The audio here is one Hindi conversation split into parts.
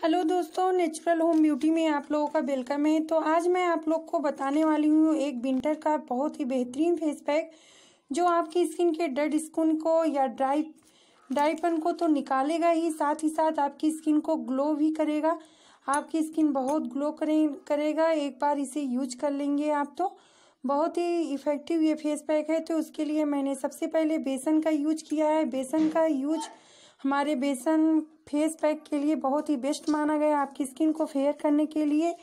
हेलो दोस्तों नेचुरल होम ब्यूटी में आप लोगों का वेलकम है तो आज मैं आप लोग को बताने वाली हूँ एक विंटर का बहुत ही बेहतरीन फेस पैक जो आपकी स्किन के डेड स्किन को या ड्राई ड्राईपन को तो निकालेगा ही साथ ही साथ आपकी स्किन को ग्लो भी करेगा आपकी स्किन बहुत ग्लो करे, करेगा एक बार इसे यूज कर लेंगे आप तो बहुत ही इफ़ेक्टिव ये फेस पैक है तो उसके लिए मैंने सबसे पहले बेसन का यूज किया है बेसन का यूज हमारे बेसन फेस पैक के लिए बहुत ही बेस्ट माना गया आपकी स्किन को फेयर करने के लिए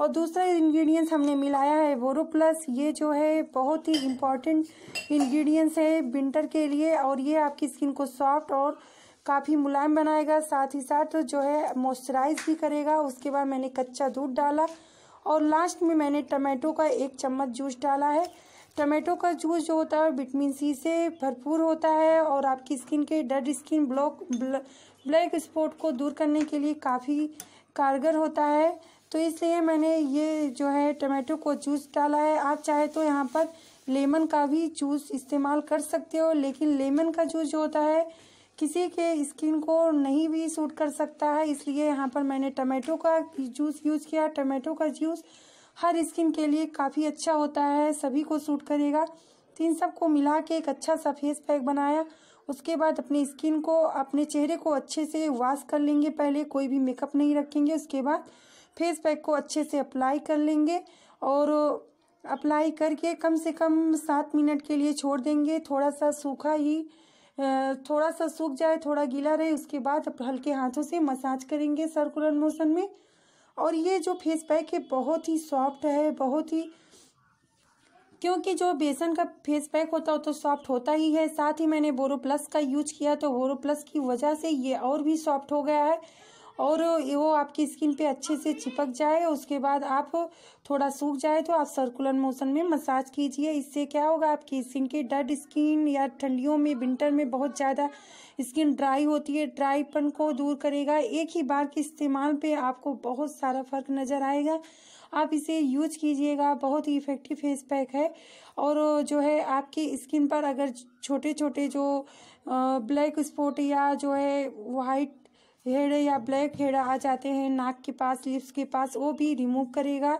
और दूसरा इंग्रेडिएंट्स हमने मिलाया है बोरो प्लस ये जो है बहुत ही इम्पॉर्टेंट इंग्रेडिएंट्स है विंटर के लिए और ये आपकी स्किन को सॉफ्ट और काफ़ी मुलायम बनाएगा साथ ही साथ जो है मॉइस्चराइज भी करेगा उसके बाद मैंने कच्चा दूध डाला और लास्ट में मैंने टमाटो का एक चम्मच जूस डाला है टमेटो का जूस जो होता है विटामिन सी से भरपूर होता है और आपकी स्किन के dead skin block black spot को दूर करने के लिए काफ़ी कारगर होता है तो इसलिए मैंने ये जो है टमेटो को जूस डाला है आप चाहे तो यहाँ पर लेमन का भी जूस इस्तेमाल कर सकते हो लेकिन लेमन का जूस जो होता है किसी के स्किन को नहीं भी सूट कर सकता है इसलिए यहाँ पर मैंने टमेटो का जूस यूज़ किया टमेटो का जूस हर स्किन के लिए काफ़ी अच्छा होता है सभी को सूट करेगा तो इन सबको मिला के एक अच्छा सा फेस पैक बनाया उसके बाद अपनी स्किन को अपने चेहरे को अच्छे से वॉश कर लेंगे पहले कोई भी मेकअप नहीं रखेंगे उसके बाद फेस पैक को अच्छे से अप्लाई कर लेंगे और अप्लाई करके कम से कम सात मिनट के लिए छोड़ देंगे थोड़ा सा सूखा ही थोड़ा सा सूख जाए थोड़ा गीला रहे उसके बाद हल्के हाथों से मसाज करेंगे सर्कुलर मोशन में और ये जो फेस पैक है बहुत ही सॉफ्ट है बहुत ही क्योंकि जो बेसन का फेस पैक होता है तो सॉफ्ट होता ही है साथ ही मैंने बोरो प्लस का यूज किया तो बोरो प्लस की वजह से ये और भी सॉफ्ट हो गया है और वो आपकी स्किन पे अच्छे से चिपक जाए उसके बाद आप थोड़ा सूख जाए तो आप सर्कुलर मोशन में मसाज कीजिए इससे क्या होगा आपकी स्किन की डेड स्किन या ठंडियों में विंटर में बहुत ज़्यादा स्किन ड्राई होती है ड्राईपन को दूर करेगा एक ही बार के इस्तेमाल पे आपको बहुत सारा फर्क नज़र आएगा आप इसे यूज कीजिएगा बहुत ही इफेक्टिव फेस पैक है और जो है आपकी स्किन पर अगर छोटे छोटे जो ब्लैक स्पॉट या जो है वाइट हेड या ब्लैक हेड आ जाते हैं नाक के पास लिप्स के पास वो भी रिमूव करेगा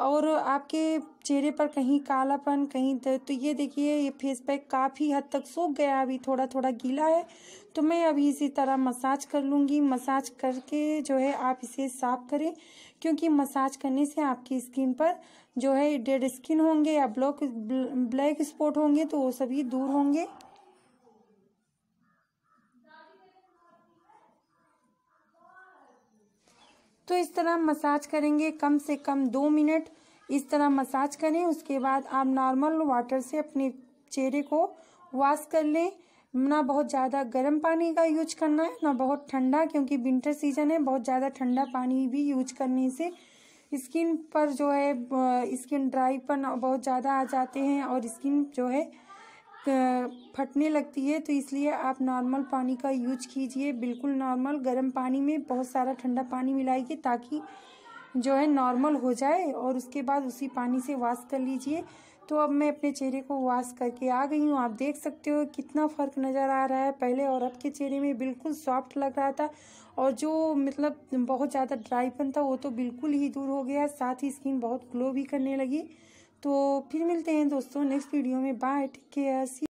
और आपके चेहरे पर कहीं कालापन कहीं तो ये देखिए ये फेस पैक काफ़ी हद तक सूख गया अभी थोड़ा थोड़ा गीला है तो मैं अभी इसी तरह मसाज कर लूँगी मसाज करके जो है आप इसे साफ करें क्योंकि मसाज करने से आपकी स्किन पर जो है डेड स्किन होंगे या ब्लॉक ब्लैक स्पॉट होंगे तो वो सभी दूर होंगे तो इस तरह मसाज करेंगे कम से कम दो मिनट इस तरह मसाज करें उसके बाद आप नॉर्मल वाटर से अपने चेहरे को वॉश कर लें ना बहुत ज़्यादा गर्म पानी का यूज करना है ना बहुत ठंडा क्योंकि विंटर सीजन है बहुत ज़्यादा ठंडा पानी भी यूज करने से स्किन पर जो है स्किन ड्राई पर बहुत ज़्यादा आ जाते हैं और स्किन जो है फटने लगती है तो इसलिए आप नॉर्मल पानी का यूज कीजिए बिल्कुल नॉर्मल गर्म पानी में बहुत सारा ठंडा पानी मिलाइए ताकि जो है नॉर्मल हो जाए और उसके बाद उसी पानी से वॉश कर लीजिए तो अब मैं अपने चेहरे को वॉश करके आ गई हूँ आप देख सकते हो कितना फ़र्क नज़र आ रहा है पहले और अब के चेहरे में बिल्कुल सॉफ्ट लग रहा था और जो मतलब बहुत ज़्यादा ड्राईपन था वो तो बिल्कुल ही दूर हो गया साथ ही स्किन बहुत ग्लो भी करने लगी तो फिर मिलते हैं दोस्तों नेक्स्ट वीडियो में बाय टेक केयर